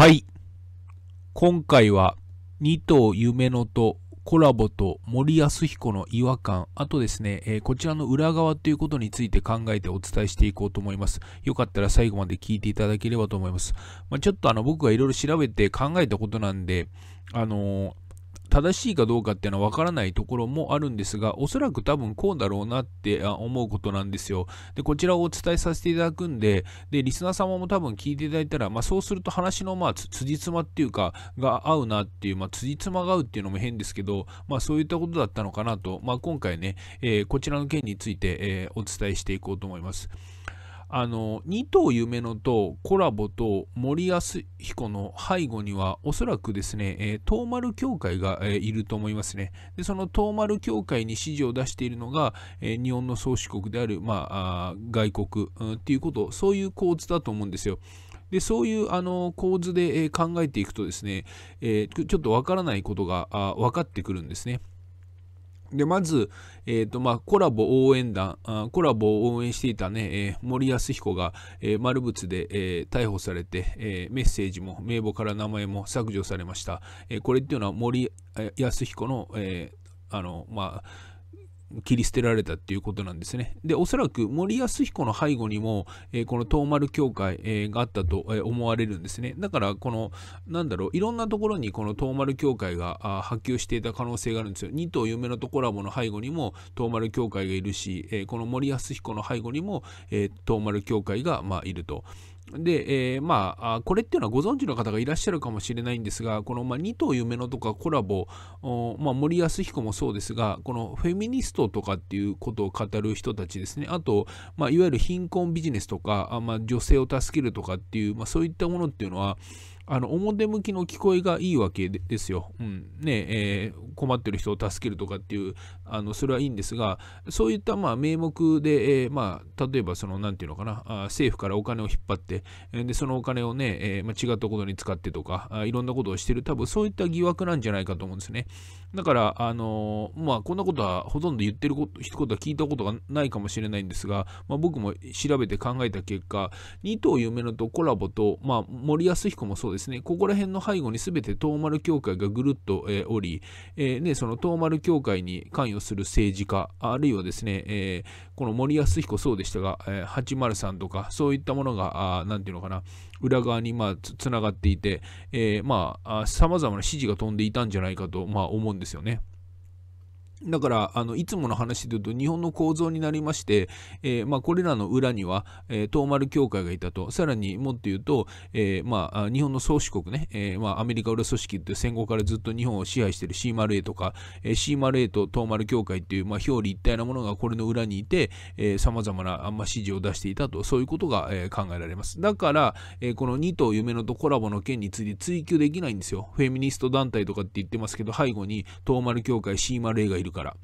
はい。今回は、二頭夢のとコラボと森康彦の違和感、あとですね、えー、こちらの裏側ということについて考えてお伝えしていこうと思います。よかったら最後まで聞いていただければと思います。まあ、ちょっとあの僕がいろいろ調べて考えたことなんで、あのー、正しいかどうかっていうのはわからないところもあるんですが、おそらく多分こうだろうなって思うことなんですよ。で、こちらをお伝えさせていただくんで、で、リスナー様も多分聞いていただいたら、まあそうすると話のまあ辻褄っていうか、が合うなっていう、まあ辻褄が合うっていうのも変ですけど、まあそういったことだったのかなと、まあ今回ね、えー、こちらの件について、えー、お伝えしていこうと思います。あの2頭夢のとコラボと森保彦の背後にはおそらくですね、えー、東丸協会が、えー、いると思いますねでその東丸協会に指示を出しているのが、えー、日本の宗主国である、まあ、あ外国、うん、っていうことそういう構図だと思うんですよでそういうあの構図で、え考えていくとですね、えちょっとわからないことが分かってくるんですね。で、まず、えっ、ー、と、まあ、コラボ応援団、あコラボを応援していたね、えー、森安彦が、えー、丸物で、え逮捕されて、えメッセージも名簿から名前も削除されました。えこれっていうのは森安彦の、えあの、まあ、切り捨てられたっていうことなんですね。で、おそらく森保彦の背後にも、えー、この東丸協会、えー、があったと、えー、思われるんですね。だから、この、なんだろう、いろんなところにこの東丸協会が波及していた可能性があるんですよ。2頭夢のとコラボの背後にも東丸協会がいるし、えー、この森保彦の背後にも、えー、東丸協会が、まあ、いると。で、えー、まあ、これっていうのはご存知の方がいらっしゃるかもしれないんですが、この、まあ、二頭夢のとかコラボ、まあ、森安彦もそうですが、このフェミニストとかっていうことを語る人たちですね、あと、まあ、いわゆる貧困ビジネスとか、まあ、女性を助けるとかっていう、まあ、そういったものっていうのは、あの表向きの聞こえがいいわけですよ。うんねえー、困ってる人を助けるとかっていうあのそれはいいんですがそういったまあ名目で、えー、まあ、例えばそのていうのかなあ政府からお金を引っ張ってでそのお金をね、えー、まあ、違ったことに使ってとかあいろんなことをしてる多分そういった疑惑なんじゃないかと思うんですね。だからあのまあこんなことはほとんど言ってること一言は聞いたことがないかもしれないんですが、まあ、僕も調べて考えた結果二頭夢のとコラボと、まあ、森保彦もそうですですねここら辺の背後に全て東丸協会がぐるっと、えー、おり、えーね、その東丸協会に関与する政治家あるいはですね、えー、この森保彦そうでしたが、えー、803とかそういったものが何ていうのかな裏側にまあつながっていて、えー、まあさまざまな指示が飛んでいたんじゃないかと、まあ、思うんですよね。だから、あの、いつもの話で言うと、日本の構造になりまして、えー、まあ、これらの裏には、えー、東丸教会がいたと、さらにもっと言うと、えー、まあ、日本の創始国ね、えまあ、アメリカ裏組織って戦後からずっと日本を支配している c a とか、え c a と東丸教会っていう、まあ、表裏一体なものがこれの裏にいて、えー、ざまな、あんま指示を出していたと、そういうことが、え考えられます。だから、えこの2と夢のとコラボの件について追及できないんですよ。フェミニスト団体とかって言ってますけど、背後に東丸教会 c a がいるるから。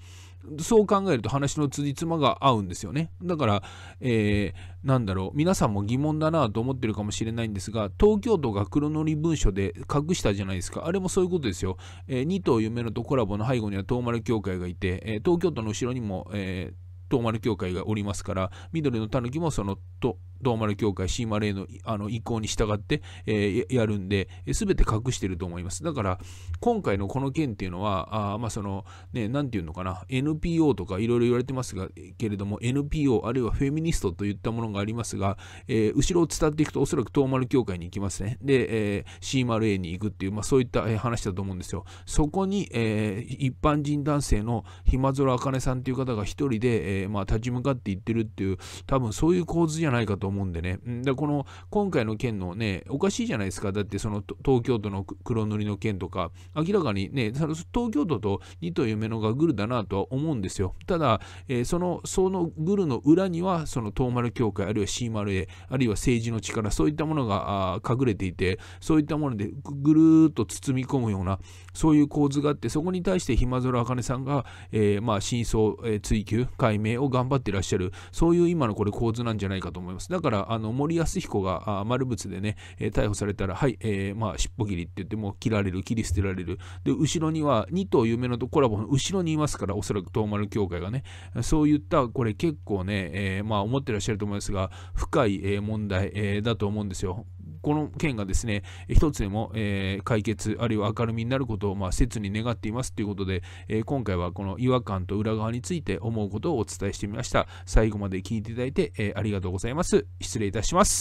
そう考えると話の辻褄が合うんですよね。だから、えー、なんだろう、皆さんも疑問だなと思ってるかもしれないんですが、東京都が黒塗り文書で隠したじゃないですか。あれもそういうことですよ。えー、2頭夢のとコラボの背後には東丸協会がいて、えー、東京都の後ろにも、えー、東丸協会がおりますから、緑のたぬきもその、と、東丸協会 C 丸へのあの意向に従って、えー、やるんで、す、え、べ、て隠してると思います。だから、今回のこの件っていうのは、あまあその、ね、なんていうのかな、NPO とかいろいろ言われてますが、けれども、NPO あるいはフェミニストといったものがありますが、えー、後ろを伝っていくとおそらく東丸協会に行きますね。で、えー、C 丸 A に行くっていう、まあそういった話だと思うんですよ。そこに、えー、一般人男性のひまぞらあかねさんという方が一人で、えー、まあ立ち向かっていってるっていう、多分そういう構図じゃないかとと思うんでね。で、この今回の件のね、おかしいじゃないですか。だってその東京都の黒塗りの件とか、明らかにね、東京都と二という目のがグルだなとは思うんですよ。ただ、えー、その、そのグルの裏には、その東丸協会、あるいは C 丸 A、あるいは政治の力、そういったものが隠れていて、そういったものでぐるーっと包み込むような、そういう構図があって、そこに対してひまぞらあかねさんが、えー、まあ、真相、えー、追求、解明を頑張っていらっしゃる、そういう今のこれ構図なんじゃないかと思います。だから、あの、森康彦が丸仏でね、逮捕されたら、はい、えー、まあ、尻尾切りって言っても切られる、切り捨てられる。で、後ろには、2頭夢のとコラボの後ろにいますから、おそらく東丸協会がね、そういった、これ結構ね、えー、まあ、思ってらっしゃると思いますが、深い問題だと思うんですよ。この件がですね、一つでも、えー、解決、あるいは明るみになることを、まあ、切に願っていますということで、えー、今回はこの違和感と裏側について思うことをお伝えしてみました。最後まで聞いていただいて、えー、ありがとうございます。失礼いたします。